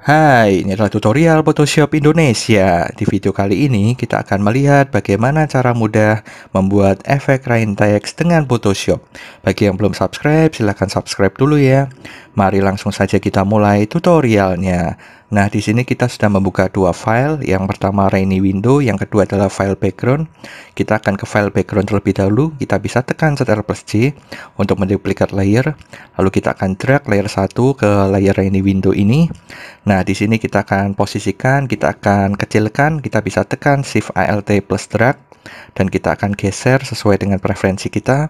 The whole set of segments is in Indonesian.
Hai, ini adalah tutorial Photoshop Indonesia. Di video kali ini, kita akan melihat bagaimana cara mudah membuat efek rain text dengan Photoshop. Bagi yang belum subscribe, silahkan subscribe dulu ya. Mari langsung saja kita mulai tutorialnya. Nah, di sini kita sudah membuka dua file. Yang pertama Rainy Window, yang kedua adalah file background. Kita akan ke file background terlebih dahulu. Kita bisa tekan Ctrl plus C untuk menduplikat layer. Lalu kita akan drag layer 1 ke layer Rainy Window ini. Nah, di sini kita akan posisikan, kita akan kecilkan. Kita bisa tekan Shift ALT plus drag. Dan kita akan geser sesuai dengan preferensi kita.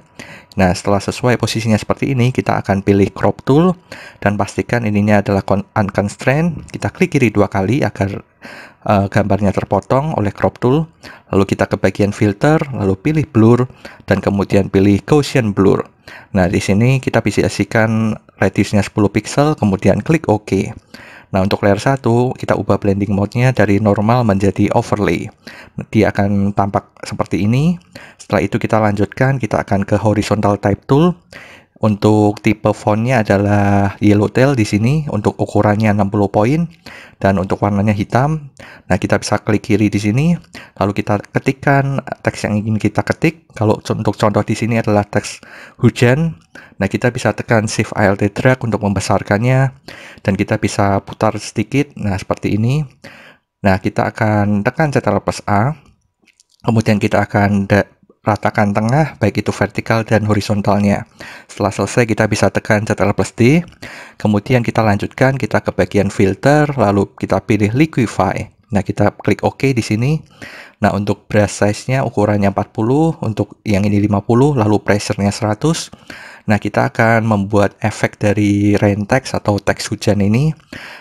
Nah, setelah sesuai posisinya seperti ini, kita akan pilih crop tool. Dan pastikan ininya adalah unconstrained. Kita klik kiri dua kali agar uh, gambarnya terpotong oleh crop tool. Lalu kita ke bagian filter, lalu pilih blur, dan kemudian pilih Gaussian blur. Nah, di sini kita bisa isikan radiusnya 10 pixel, kemudian klik OK. Nah, untuk layer 1, kita ubah blending mode-nya dari normal menjadi overlay. Dia akan tampak seperti ini. Setelah itu kita lanjutkan, kita akan ke horizontal type tool. Untuk tipe fontnya adalah Yellowtail di sini untuk ukurannya 60 poin dan untuk warnanya hitam. Nah, kita bisa klik kiri di sini lalu kita ketikkan teks yang ingin kita ketik. Kalau untuk contoh di sini adalah teks hujan. Nah, kita bisa tekan Shift ALT drag untuk membesarkannya dan kita bisa putar sedikit. Nah, seperti ini. Nah, kita akan tekan Ctrl plus A. Kemudian kita akan ratakan tengah, baik itu vertikal dan horizontalnya. Setelah selesai, kita bisa tekan Ctrl plus D. Kemudian kita lanjutkan, kita ke bagian filter, lalu kita pilih liquify. Nah, kita klik OK di sini. Nah, untuk brush size-nya ukurannya 40, untuk yang ini 50, lalu pressure-nya 100. Nah, kita akan membuat efek dari rain text atau teks hujan ini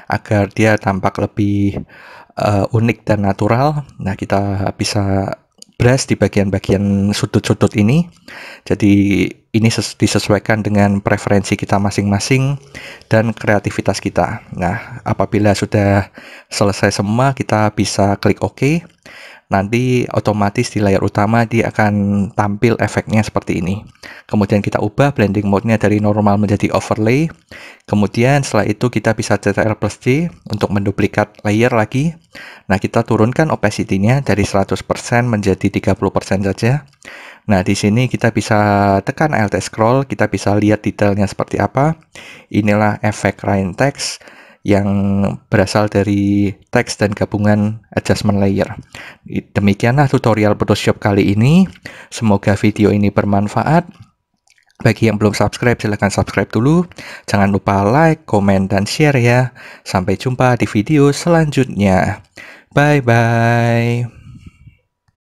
agar dia tampak lebih uh, unik dan natural. Nah, kita bisa brush di bagian-bagian sudut-sudut ini. Jadi ini disesuaikan dengan preferensi kita masing-masing dan kreativitas kita. Nah, apabila sudah selesai semua, kita bisa klik OK nanti otomatis di layar utama dia akan tampil efeknya seperti ini. Kemudian kita ubah blending mode-nya dari normal menjadi overlay. Kemudian setelah itu kita bisa CTRL plus C untuk menduplikat layer lagi. Nah, kita turunkan opacity-nya dari 100% menjadi 30% saja. Nah, di sini kita bisa tekan Alt Scroll, kita bisa lihat detailnya seperti apa. Inilah efek rain text yang berasal dari teks dan gabungan adjustment layer. Demikianlah tutorial Photoshop kali ini. Semoga video ini bermanfaat. Bagi yang belum subscribe, silahkan subscribe dulu. Jangan lupa like, komen, dan share ya. Sampai jumpa di video selanjutnya. Bye-bye.